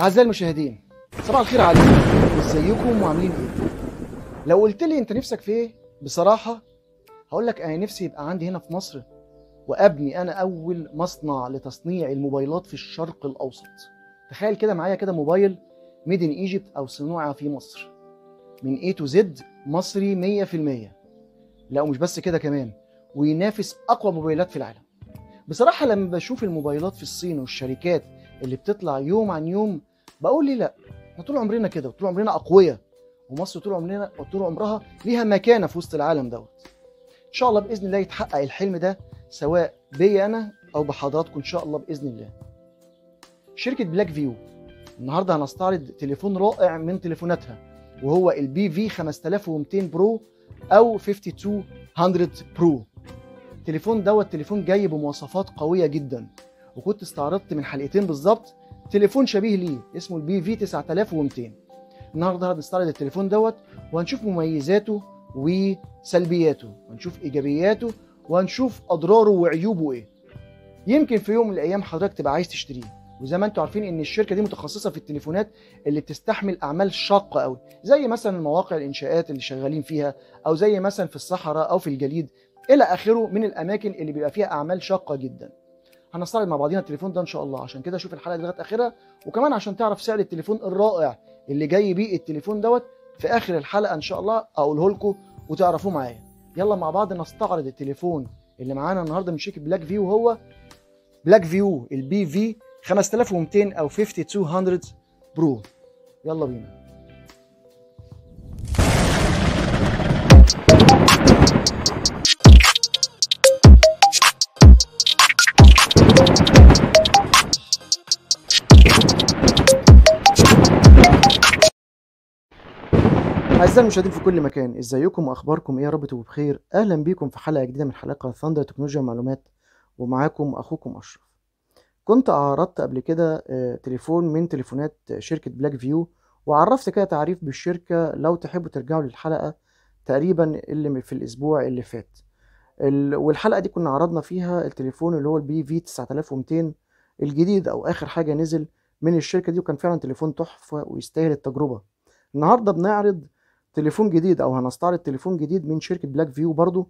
أعزائي المشاهدين صباح الخير عليكم ازيكم وعاملين ايه؟ لو قلت لي انت نفسك في ايه؟ بصراحة هقول لك انا نفسي يبقى عندي هنا في مصر وابني انا اول مصنع لتصنيع الموبايلات في الشرق الاوسط تخيل كده معايا كده موبايل ميد ان ايجيبت او صناعة في مصر من اي تو زد مصري 100% لا ومش بس كده كمان وينافس اقوى موبايلات في العالم بصراحة لما بشوف الموبايلات في الصين والشركات اللي بتطلع يوم عن يوم بقول لي لا احنا طول عمرنا كده وطول عمرنا اقوياء ومصر طول عمرنا طول عمرها ليها مكانه في وسط العالم دوت ان شاء الله باذن الله يتحقق الحلم ده سواء بيا انا او بحضراتكم ان شاء الله باذن الله شركه بلاك فيو النهارده هنستعرض تليفون رائع من تليفوناتها وهو البي في 5200 برو او 5200 برو التليفون دوت تليفون جاي بمواصفات قويه جدا وكنت استعرضت من حلقتين بالظبط تليفون شبيه ليه اسمه البي في 9200 النهارده هنستعرض التليفون دوت وهنشوف مميزاته وسلبياته وهنشوف ايجابياته وهنشوف اضراره وعيوبه ايه يمكن في يوم من الايام حضرتك تبقى عايز تشتريه وزي ما انتم عارفين ان الشركه دي متخصصه في التليفونات اللي بتستحمل اعمال شاقه قوي زي مثلا مواقع الانشاءات اللي شغالين فيها او زي مثلا في الصحراء او في الجليد الى اخره من الاماكن اللي بيبقى فيها اعمال شاقه جدا هنستعرض مع بعضينا التليفون ده ان شاء الله عشان كده شوف الحلقه دي لغايه اخرها وكمان عشان تعرف سعر التليفون الرائع اللي جاي بيه التليفون دوت في اخر الحلقه ان شاء الله اقوله لكم وتعرفوه معايا يلا مع بعض نستعرض التليفون اللي معانا النهارده من شركه بلاك فيو هو بلاك فيو البي في 5200 او 5200 برو يلا بينا اعزائي المشاهدين في كل مكان ازيكم واخباركم ايه يا رب تبقوا بخير اهلا بيكم في حلقه جديده من حلقه ثاندر تكنولوجيا معلومات ومعاكم اخوكم اشرف كنت عرضت قبل كده آه، تليفون من تليفونات شركه بلاك فيو وعرفت كده تعريف بالشركه لو تحبوا ترجعوا للحلقه تقريبا اللي في الاسبوع اللي فات والحلقه دي كنا عرضنا فيها التليفون اللي هو البي في 9200 الجديد او اخر حاجه نزل من الشركه دي وكان فعلا تليفون تحفه ويستاهل التجربه النهارده بنعرض تليفون جديد او هنستعرض تليفون جديد من شركه بلاك فيو برضو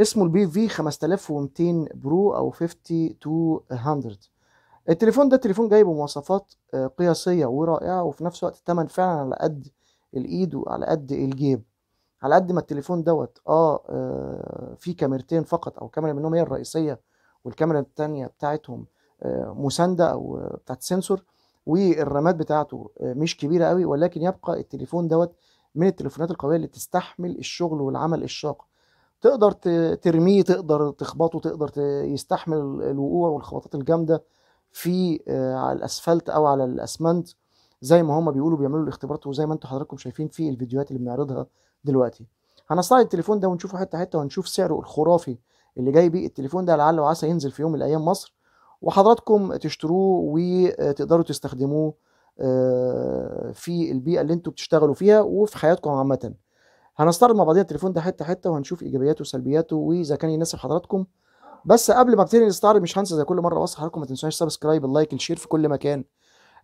اسمه البي في 5200 برو او 5200 التليفون ده تليفون جاي بمواصفات آه، قياسيه ورائعه وفي نفس الوقت الثمن فعلا على قد الايد وعلى قد الجيب على قد ما التليفون دوت اه, آه، في كاميرتين فقط او كاميرا منهم هي الرئيسيه والكاميرا الثانيه بتاعتهم آه، مسانده او بتاعت سنسور والرامات بتاعته مش كبيره قوي ولكن يبقى التليفون دوت من التليفونات القويه اللي تستحمل الشغل والعمل الشاق تقدر ترميه تقدر تخبطه تقدر يستحمل الوقوع والخبطات الجامده في آه، على الاسفلت او على الاسمنت زي ما هما بيقولوا بيعملوا الاختبارات وزي ما انتم حضراتكم شايفين في الفيديوهات اللي بنعرضها دلوقتي هنصعد التليفون ده ونشوفه حته حته وهنشوف سعره الخرافي اللي جاي بيه التليفون ده لعل وعسى ينزل في يوم من الايام مصر وحضراتكم تشتروه وتقدروا تستخدموه آه، في البيئه اللي انتوا بتشتغلوا فيها وفي حياتكم عامه هنستعرض مع بعضنا التليفون ده حته حته وهنشوف ايجابياته وسلبياته واذا كان يناسب حضراتكم بس قبل ما ابتدي نستعرض مش هنسى زي كل مره اوصي حضراتكم ما تنسوش سبسكرايب اللايك الشير في كل مكان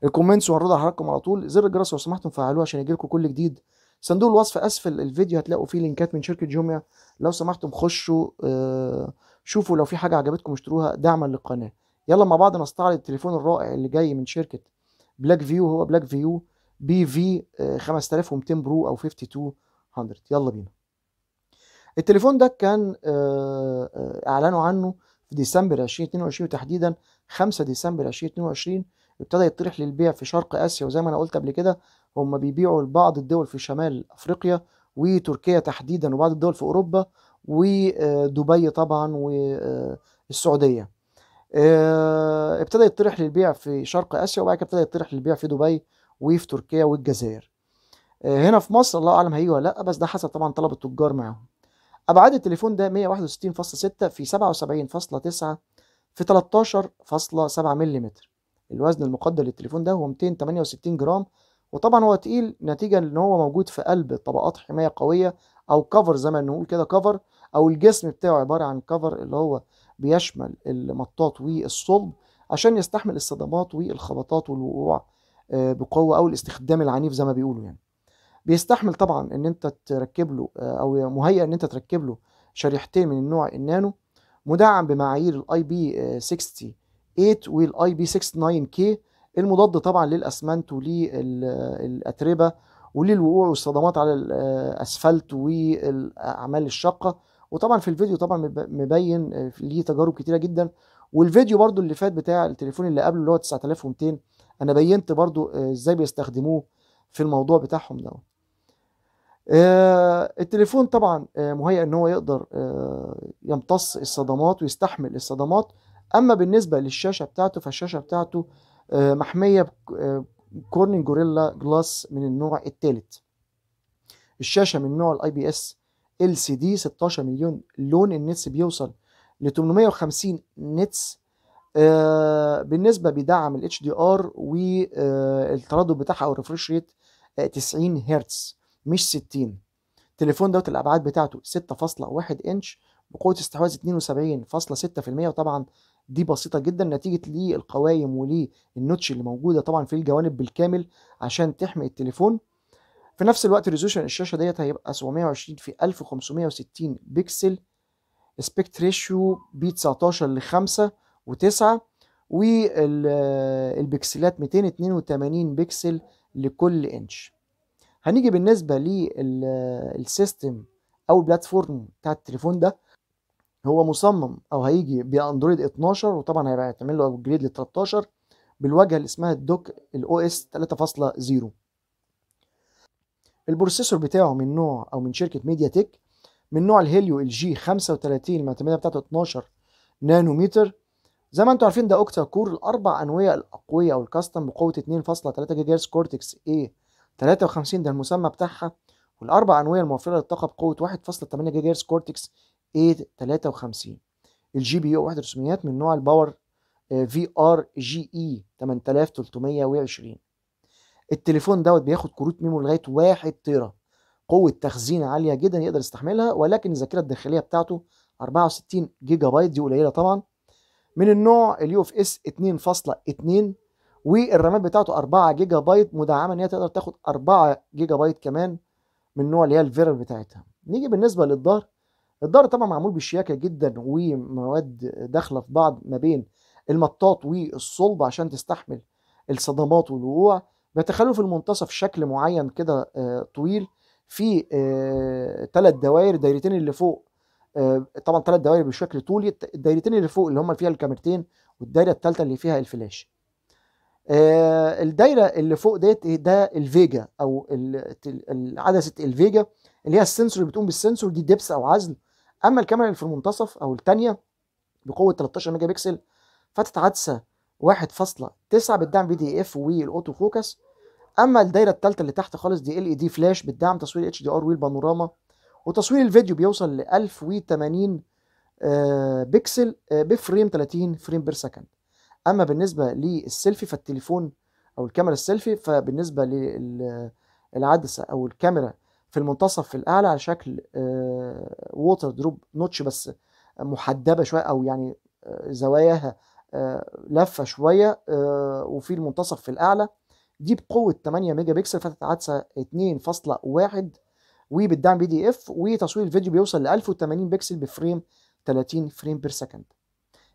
الكومنتس وهنرد على حضراتكم على طول زر الجرس لو سمحتم فعلوه عشان لكم كل جديد صندوق الوصف اسفل الفيديو هتلاقوا فيه لينكات من شركه جوميا لو سمحتم خشوا آه، شوفوا لو في حاجه عجبتكم اشتروها دعما للقناه يلا مع بعض نستعرض التليفون الرائع اللي جاي من شركه بلاك فيو هو بلاك فيو بي في 5200 برو او 5200 يلا بينا التليفون ده كان آه، آه، اعلنوا عنه في ديسمبر 2022 وتحديدا 5 ديسمبر 2022 ابتدى يطرح للبيع في شرق اسيا وزي ما انا قلت قبل كده هم بيبيعوا لبعض الدول في شمال افريقيا وتركيا تحديدا وبعض الدول في اوروبا ودبي آه، طبعا والسعوديه آه، ابتدى يطرح للبيع في شرق اسيا وبعد كده ابتدى يطرح للبيع في دبي وفي تركيا والجزائر آه، هنا في مصر الله اعلم هيجي ولا لا بس ده حسب طبعا طلب التجار معاهم ابعاد التليفون ده 161.6 في 77.9 في 13.7 ملم الوزن المقدر للتليفون ده هو 268 جرام وطبعا هو تقيل نتيجة ان هو موجود في قلب طبقات حماية قوية او كفر زي ما نقول كده كفر او الجسم بتاعه عبارة عن كفر اللي هو بيشمل المطاط والصلب عشان يستحمل الصدمات والخبطات والوقوع آه، بقوه او الاستخدام العنيف زي ما بيقولوا يعني بيستحمل طبعا ان انت تركب له آه، او مهيئ ان انت تركب له شريحتين من النوع النانو مدعم بمعايير الاي بي 68 والاي بي 69 كي المضاد طبعا للاسمنت وللاتربه وللوقوع والصدمات على آه، الاسفلت والاعمال الشاقه وطبعا في الفيديو طبعا مبين آه، ليه تجارب كتيره جدا والفيديو برضو اللي فات بتاع التليفون اللي قبله اللي هو 9200 انا بينت برضو آه، ازاي بيستخدموه في الموضوع بتاعهم ده آه، التليفون طبعا مهيئ ان هو يقدر يمتص الصدمات ويستحمل الصدمات اما بالنسبه للشاشه بتاعته فالشاشه بتاعته محميه كورنينج جوريلا جلاس من النوع الثالث الشاشه من نوع الاي بي اس ال سي دي 16 مليون لون النتس بيوصل ل 850 نتس آه، بالنسبه بيدعم الاتش دي ار آه، والتردد بتاعها او الريفرش ريت 90 هرتز مش 60 التليفون دوت الابعاد بتاعته 6.1 انش بقوه استحواذ 72.6% وطبعا دي بسيطة جدا نتيجة للقوايم وللنوتش اللي موجودة طبعا في الجوانب بالكامل عشان تحمي التليفون في نفس الوقت ريزوليوشن الشاشه ديت هيبقى 720 في 1560 بيكسل اسبكت ريشيو بي 19 ل 5 و9 والبكسلات 282 بكسل لكل انش هنيجي بالنسبه للسيستم او البلاتفورم بتاع التليفون ده هو مصمم او هيجي باندرويد 12 وطبعا هيبقى هيتعمل له ابجريد ل 13 بالواجهه اللي اسمها الدوك الاو اس 3.0 البروسيسور بتاعه من نوع او من شركه ميديا تك من نوع الهيليو الجي 35 المعتمده بتاعته 12 نانومتر زي ما انتم عارفين ده اوكتا كور الاربع انويه الاقويه او الكاستم بقوه 2.3 جيجا هرتز كورتكس اي 53 ده المسمى بتاعها والاربع انويه الموفره للطاقه بقوه 1.8 جيجا هرتز كورتكس اي 53 الجي بي يو 1300 من نوع الباور في ار جي اي 8320 التليفون دوت بياخد كروت ميمو لغايه 1 تيرا قوه تخزين عاليه جدا يقدر يستحملها ولكن الذاكره الداخليه بتاعته 64 جيجا بايت دي قليله طبعا من النوع اليو اف اس 2.2 والرامات بتاعته 4 جيجا بايت مدعمه ان هي تقدر تاخد 4 جيجا بايت كمان من نوع اللي هي الفيرر بتاعتها نيجي بالنسبه للظهر الظهر طبعا معمول بشياكه جدا ومواد داخله في بعض ما بين المطاط والصلب عشان تستحمل الصدمات والوقوع بيتخلوا في المنتصف شكل معين كده آه، طويل في ثلاث آه، دوائر دايرتين اللي فوق آه، طبعا ثلاث دوائر بشكل طولي الدايرتين اللي فوق اللي هم فيها الكاميرتين والدايره الثالثه اللي فيها الفلاش الدايره اللي فوق ديت إيه؟ ده الفيجا او عدسه الفيجا اللي هي السنسور اللي بتقوم بالسنسور دي دبس او عزل اما الكاميرا اللي في المنتصف او الثانيه بقوه 13 ميجا بكسل فاتت عدسه 1.9 بالدعم بي دي اف والاوتو فوكس اما الدايره الثالثه اللي تحت خالص دي ال اي دي فلاش بتدعم تصوير اتش دي ار والبانوراما وتصوير الفيديو بيوصل ل 1080 آه، بكسل آه، بفريم 30 فريم بير سكند اما بالنسبه للسيلفي فالتليفون او الكاميرا السيلفي فبالنسبه للعدسه او الكاميرا في المنتصف في الاعلى على شكل ووتر دروب نوتش بس محدبه شويه او يعني آه، زواياها لفه شويه وفي المنتصف في الاعلى دي بقوه 8 ميجا بكسل فتحت عدسه 2.1 وبتدعم بي دي اف وتصوير الفيديو بيوصل ل 1080 بكسل بفريم 30 فريم بير سكند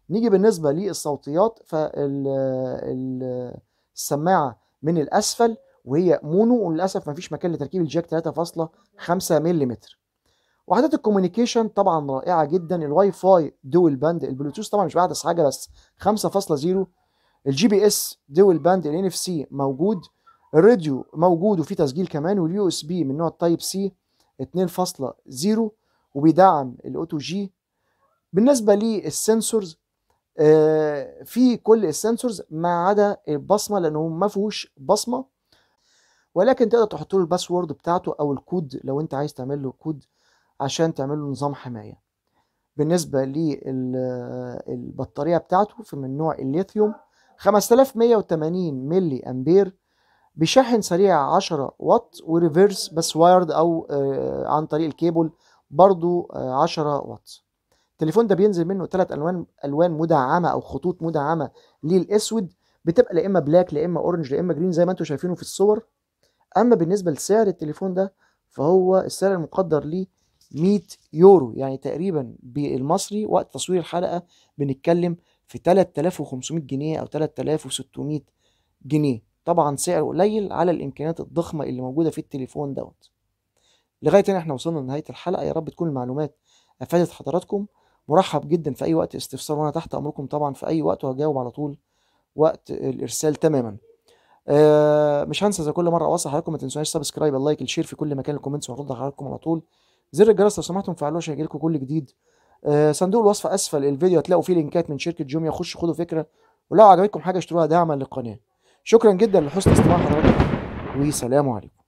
نيجي بالنسبه للصوتيات فالسماعه من الاسفل وهي مونو وللاسف مفيش مكان لتركيب الجاك 3.5 ملم وحدات الكوميونيكيشن طبعا رائعه جدا الواي فاي دول باند البلوتوث طبعا مش بعد حاجه بس 5.0 الجي بي اس دول باند ال ان اف سي موجود الراديو موجود وفي تسجيل كمان واليو اس بي من نوع التايب سي 2.0 وبيدعم الاوتو جي بالنسبه للسنسورز آه في كل السنسورز ما عدا البصمه لانه ما فيهوش بصمه ولكن تقدر تحط له الباسورد بتاعته او الكود لو انت عايز تعمل له كود عشان تعمل له نظام حمايه بالنسبه للبطاريه آه، بتاعته فمن نوع الليثيوم 5180 ملي امبير بشاحن سريع 10 واط وريفرس بس وايرد او آه، عن طريق الكيبل برضو 10 آه، واط التليفون ده بينزل منه ثلاث الوان الوان مدعمه او خطوط مدعمه للاسود بتبقى لا اما بلاك لا اما اورنج لا اما جرين زي ما انتم شايفينه في الصور اما بالنسبه لسعر التليفون ده فهو السعر المقدر ليه 100 يورو يعني تقريبا بالمصري وقت تصوير الحلقه بنتكلم في 3500 جنيه او 3600 جنيه طبعا سعر قليل على الامكانيات الضخمه اللي موجوده في التليفون دوت لغايه هنا احنا وصلنا لنهايه الحلقه يا رب تكون المعلومات افادت حضراتكم مرحب جدا في اي وقت استفسار وانا تحت امركم طبعا في اي وقت وهجاوب على طول وقت الارسال تماما آه مش هنسى زي كل مره اوصي حضراتكم ما تنسوناش سبسكرايب اللايك الشير في كل مكان الكومنتس وهرد على حضراتكم على طول زر الجرس لو سمحتم فعلوه عشان يجيلكم كل جديد آه، صندوق الوصف اسفل الفيديو هتلاقوا فيه لينكات من شركه جوميا خشوا خدوا فكره ولو عجبتكم حاجه اشتروها دعما للقناه شكرا جدا لحسن استماع حضراتكم وسلام عليكم